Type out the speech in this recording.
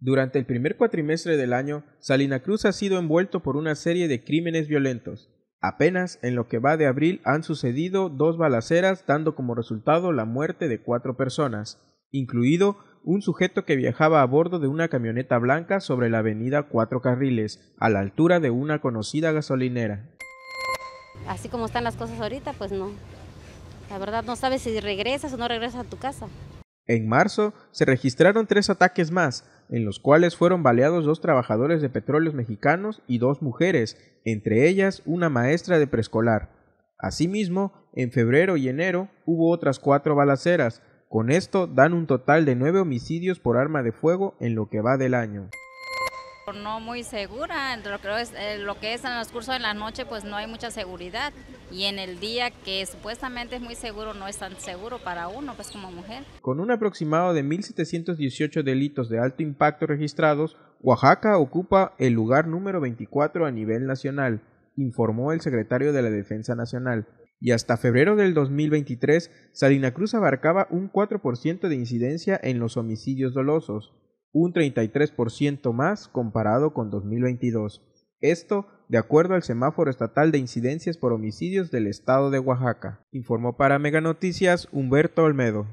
Durante el primer cuatrimestre del año, Salina Cruz ha sido envuelto por una serie de crímenes violentos. Apenas en lo que va de abril han sucedido dos balaceras dando como resultado la muerte de cuatro personas, incluido un sujeto que viajaba a bordo de una camioneta blanca sobre la avenida Cuatro Carriles, a la altura de una conocida gasolinera. Así como están las cosas ahorita, pues no. La verdad no sabes si regresas o no regresas a tu casa. En marzo se registraron tres ataques más, en los cuales fueron baleados dos trabajadores de petróleos mexicanos y dos mujeres, entre ellas una maestra de preescolar. Asimismo, en febrero y enero hubo otras cuatro balaceras, con esto dan un total de nueve homicidios por arma de fuego en lo que va del año no muy segura, eh, lo que, es, en los cursos de la noche pues no hay mucha seguridad y en el día que supuestamente es muy seguro no es tan seguro para uno pues como mujer. Con un aproximado de 1.718 delitos de alto impacto registrados, Oaxaca ocupa el lugar número 24 a nivel nacional, informó el secretario de la Defensa Nacional. Y hasta febrero del 2023, Salina Cruz abarcaba un 4% de incidencia en los homicidios dolosos, un 33% más comparado con 2022. Esto de acuerdo al semáforo estatal de incidencias por homicidios del estado de Oaxaca, informó para Mega Noticias Humberto Olmedo.